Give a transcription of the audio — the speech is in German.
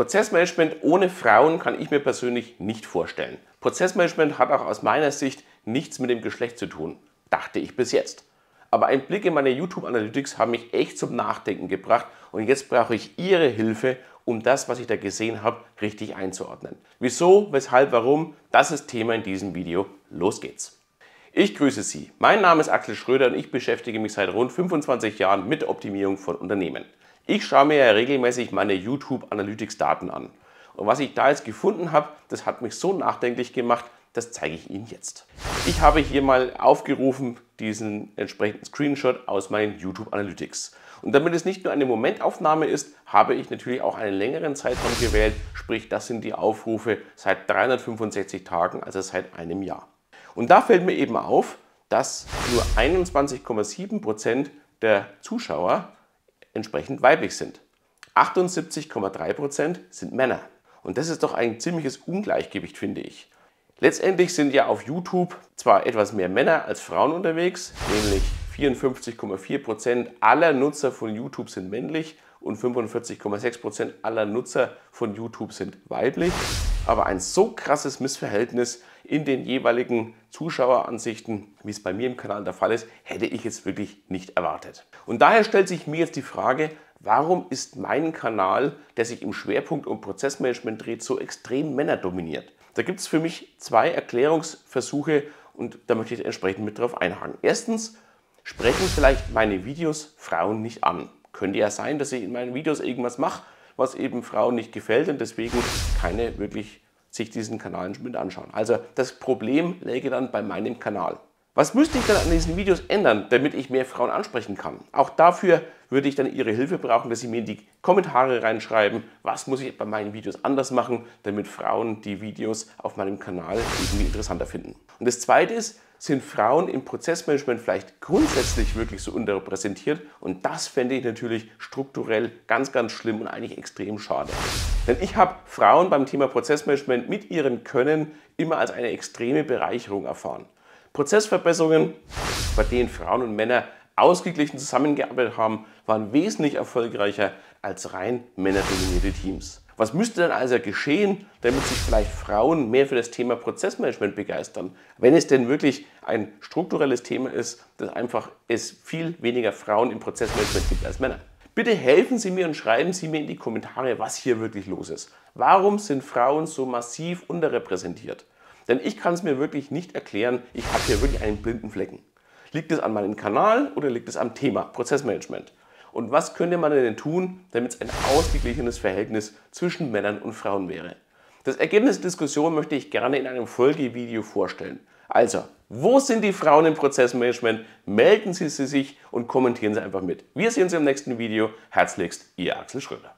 Prozessmanagement ohne Frauen kann ich mir persönlich nicht vorstellen. Prozessmanagement hat auch aus meiner Sicht nichts mit dem Geschlecht zu tun, dachte ich bis jetzt. Aber ein Blick in meine YouTube Analytics hat mich echt zum Nachdenken gebracht und jetzt brauche ich Ihre Hilfe, um das, was ich da gesehen habe, richtig einzuordnen. Wieso, weshalb, warum, das ist Thema in diesem Video. Los geht's! Ich grüße Sie. Mein Name ist Axel Schröder und ich beschäftige mich seit rund 25 Jahren mit der Optimierung von Unternehmen. Ich schaue mir ja regelmäßig meine YouTube Analytics Daten an. Und was ich da jetzt gefunden habe, das hat mich so nachdenklich gemacht, das zeige ich Ihnen jetzt. Ich habe hier mal aufgerufen diesen entsprechenden Screenshot aus meinen YouTube Analytics. Und damit es nicht nur eine Momentaufnahme ist, habe ich natürlich auch einen längeren Zeitraum gewählt, sprich das sind die Aufrufe seit 365 Tagen, also seit einem Jahr. Und da fällt mir eben auf, dass nur 21,7% Prozent der Zuschauer entsprechend weiblich sind. 78,3% sind Männer. Und das ist doch ein ziemliches Ungleichgewicht, finde ich. Letztendlich sind ja auf YouTube zwar etwas mehr Männer als Frauen unterwegs, nämlich 54,4% aller Nutzer von YouTube sind männlich, und 45,6% Prozent aller Nutzer von YouTube sind weiblich. Aber ein so krasses Missverhältnis in den jeweiligen Zuschaueransichten, wie es bei mir im Kanal der Fall ist, hätte ich jetzt wirklich nicht erwartet. Und daher stellt sich mir jetzt die Frage, warum ist mein Kanal, der sich im Schwerpunkt um Prozessmanagement dreht, so extrem männerdominiert? Da gibt es für mich zwei Erklärungsversuche und da möchte ich entsprechend mit drauf einhaken. Erstens sprechen vielleicht meine Videos Frauen nicht an könnte ja sein, dass ich in meinen Videos irgendwas mache, was eben Frauen nicht gefällt und deswegen keine wirklich sich diesen Kanal mit anschauen. Also das Problem läge dann bei meinem Kanal. Was müsste ich dann an diesen Videos ändern, damit ich mehr Frauen ansprechen kann? Auch dafür würde ich dann Ihre Hilfe brauchen, dass Sie mir in die Kommentare reinschreiben, was muss ich bei meinen Videos anders machen, damit Frauen die Videos auf meinem Kanal irgendwie interessanter finden. Und das Zweite ist, sind Frauen im Prozessmanagement vielleicht grundsätzlich wirklich so unterrepräsentiert. Und das fände ich natürlich strukturell ganz, ganz schlimm und eigentlich extrem schade. Denn ich habe Frauen beim Thema Prozessmanagement mit ihrem Können immer als eine extreme Bereicherung erfahren. Prozessverbesserungen, bei denen Frauen und Männer ausgeglichen zusammengearbeitet haben, waren wesentlich erfolgreicher als rein männerdominierte Teams. Was müsste denn also geschehen, damit sich vielleicht Frauen mehr für das Thema Prozessmanagement begeistern? Wenn es denn wirklich ein strukturelles Thema ist, dass einfach es viel weniger Frauen im Prozessmanagement gibt als Männer. Bitte helfen Sie mir und schreiben Sie mir in die Kommentare, was hier wirklich los ist. Warum sind Frauen so massiv unterrepräsentiert? Denn ich kann es mir wirklich nicht erklären. Ich habe hier wirklich einen blinden Flecken. Liegt es an meinem Kanal oder liegt es am Thema Prozessmanagement? Und was könnte man denn tun, damit es ein ausgeglichenes Verhältnis zwischen Männern und Frauen wäre? Das Ergebnis der Diskussion möchte ich gerne in einem Folgevideo vorstellen. Also, wo sind die Frauen im Prozessmanagement? Melden Sie sich und kommentieren Sie einfach mit. Wir sehen uns im nächsten Video. Herzlichst, Ihr Axel Schröder.